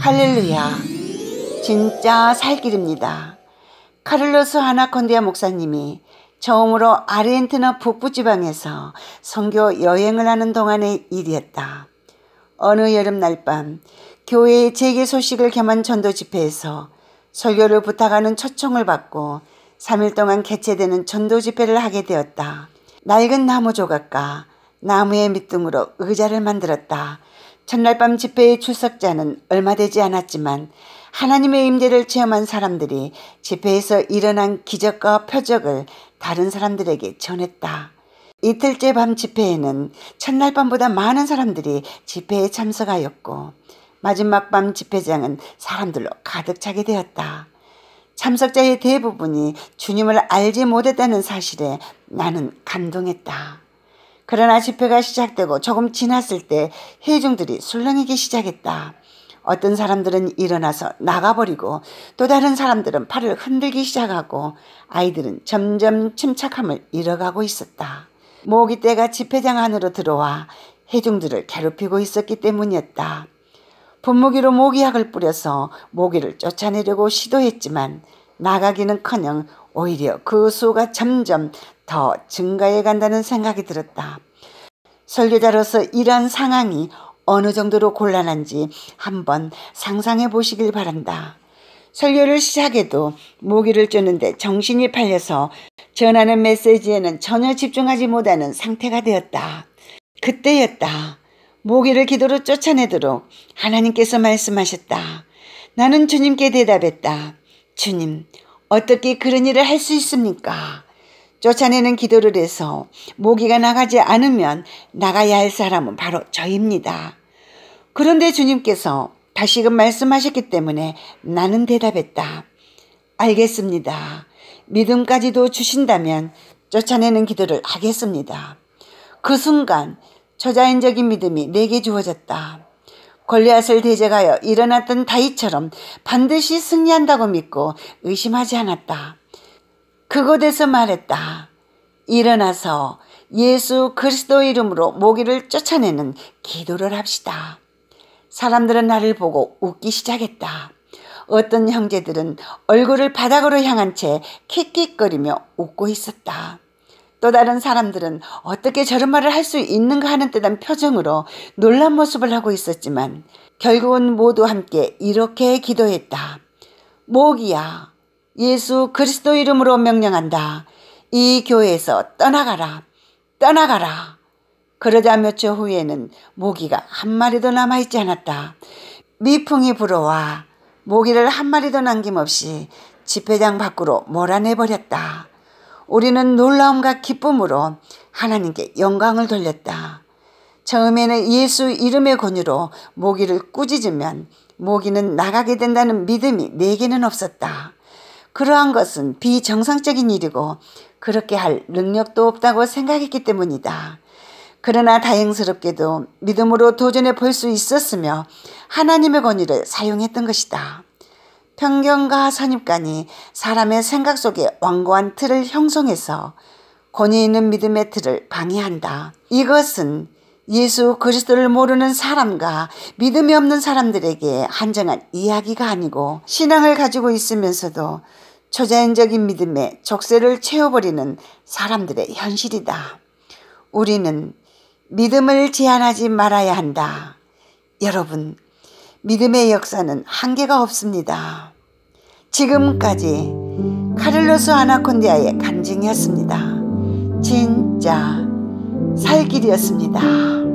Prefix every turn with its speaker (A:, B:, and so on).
A: 할렐루야. 진짜 살 길입니다. 카를로스 하나콘디아 목사님이 처음으로 아르헨티나 북부 지방에서 선교 여행을 하는 동안의 일이었다. 어느 여름날 밤 교회의 재개 소식을 겸한 전도 집회에서 설교를 부탁하는 초청을 받고 3일 동안 개최되는 전도 집회를 하게 되었다. 낡은 나무 조각과 나무의 밑둥으로 의자를 만들었다. 첫날 밤 집회의 출석자는 얼마 되지 않았지만 하나님의 임재를 체험한 사람들이 집회에서 일어난 기적과 표적을 다른 사람들에게 전했다. 이틀째 밤 집회에는 첫날 밤보다 많은 사람들이 집회에 참석하였고 마지막 밤 집회장은 사람들로 가득 차게 되었다. 참석자의 대부분이 주님을 알지 못했다는 사실에 나는 감동했다. 그러나 집회가 시작되고 조금 지났을 때 회중들이 술렁이기 시작했다. 어떤 사람들은 일어나서 나가버리고 또 다른 사람들은 팔을 흔들기 시작하고 아이들은 점점 침착함을 잃어가고 있었다. 모기떼가 집회장 안으로 들어와 해중들을 괴롭히고 있었기 때문이었다. 분무기로 모기약을 뿌려서 모기를 쫓아내려고 시도했지만 나가기는커녕 오히려 그 수가 점점 더 증가해 간다는 생각이 들었다. 설교자로서 이러한 상황이 어느 정도로 곤란한지 한번 상상해 보시길 바란다. 설교를 시작해도 모기를 쫓는데 정신이 팔려서 전하는 메시지에는 전혀 집중하지 못하는 상태가 되었다. 그때였다. 모기를 기도로 쫓아내도록 하나님께서 말씀하셨다. 나는 주님께 대답했다. 주님, 어떻게 그런 일을 할 수 있습니까? 쫓아내는 기도를 해서 모기가 나가지 않으면 나가야 할 사람은 바로 저입니다. 그런데 주님께서 다시금 말씀하셨기 때문에 나는 대답했다. 알겠습니다. 믿음까지도 주신다면 쫓아내는 기도를 하겠습니다. 그 순간 저자인적인 믿음이 내게 주어졌다. 골리앗을 대적하여 일어났던 다윗처럼 반드시 승리한다고 믿고 의심하지 않았다. 그곳에서 말했다. 일어나서 예수 그리스도 이름으로 모기를 쫓아내는 기도를 합시다. 사람들은 나를 보고 웃기 시작했다. 어떤 형제들은 얼굴을 바닥으로 향한 채 킥킥거리며 웃고 있었다. 또 다른 사람들은 어떻게 저런 말을 할 수 있는가 하는 듯한 표정으로 놀란 모습을 하고 있었지만 결국은 모두 함께 이렇게 기도했다. 모기야, 예수 그리스도 이름으로 명령한다. 이 교회에서 떠나가라. 떠나가라. 그러자 몇 초 후에는 모기가 한 마리도 남아있지 않았다. 미풍이 불어와 모기를 한 마리도 남김없이 집회장 밖으로 몰아내버렸다. 우리는 놀라움과 기쁨으로 하나님께 영광을 돌렸다. 처음에는 예수 이름의 권유로 모기를 꾸짖으면 모기는 나가게 된다는 믿음이 내게는 없었다. 그러한 것은 비정상적인 일이고 그렇게 할 능력도 없다고 생각했기 때문이다. 그러나 다행스럽게도 믿음으로 도전해 볼 수 있었으며 하나님의 권위를 사용했던 것이다. 편견과 선입관이 사람의 생각 속에 완고한 틀을 형성해서 권위 있는 믿음의 틀을 방해한다. 이것은 예수 그리스도를 모르는 사람과 믿음이 없는 사람들에게 한정한 이야기가 아니고 신앙을 가지고 있으면서도 초자연적인 믿음에 적세를 채워버리는 사람들의 현실이다. 우리는 믿음을 제한하지 말아야 한다. 여러분, 믿음의 역사는 한계가 없습니다. 지금까지 카를로스 아나콘디아의 간증이었습니다. 진짜. 살 길이었습니다.